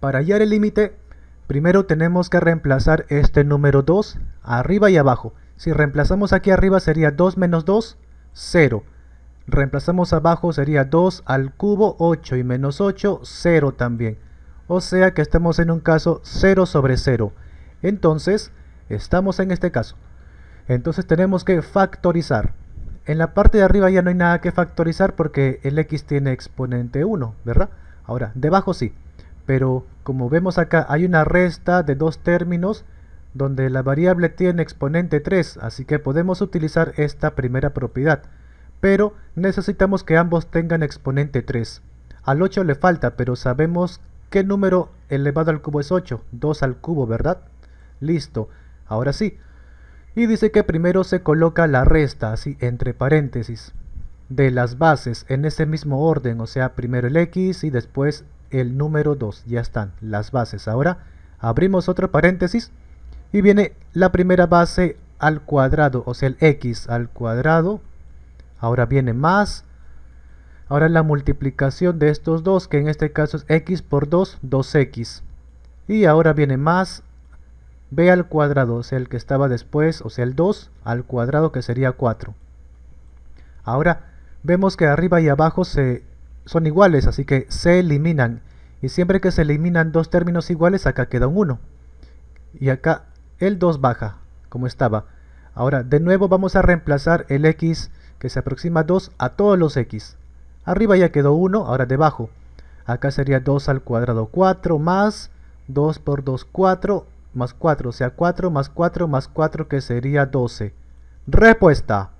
Para hallar el límite, primero tenemos que reemplazar este número 2 arriba y abajo. Si reemplazamos aquí arriba sería 2 menos 2, 0. Reemplazamos abajo sería 2 al cubo 8 y menos 8, 0 también. O sea que estamos en un caso 0 sobre 0. Entonces, estamos en este caso. Entonces tenemos que factorizar. En la parte de arriba ya no hay nada que factorizar porque el x tiene exponente 1, ¿verdad? Ahora, debajo sí pero como vemos acá hay una resta de dos términos donde la variable tiene exponente 3, así que podemos utilizar esta primera propiedad, pero necesitamos que ambos tengan exponente 3. Al 8 le falta, pero sabemos qué número elevado al cubo es 8, 2 al cubo, ¿verdad? Listo, ahora sí. Y dice que primero se coloca la resta, así entre paréntesis, de las bases en ese mismo orden, o sea, primero el x y después el número 2. Ya están las bases. Ahora abrimos otro paréntesis y viene la primera base al cuadrado, o sea el x al cuadrado. Ahora viene más. Ahora la multiplicación de estos dos, que en este caso es x por 2, 2x. Y ahora viene más b al cuadrado, o sea el que estaba después, o sea el 2 al cuadrado que sería 4. Ahora vemos que arriba y abajo se son iguales, así que se eliminan. Y siempre que se eliminan dos términos iguales, acá queda un 1. Y acá el 2 baja, como estaba. Ahora, de nuevo vamos a reemplazar el x que se aproxima a 2 a todos los x. Arriba ya quedó 1, ahora debajo. Acá sería 2 al cuadrado 4 más 2 por 2, 4 más 4. O sea, 4 más 4 más 4 que sería 12. Respuesta.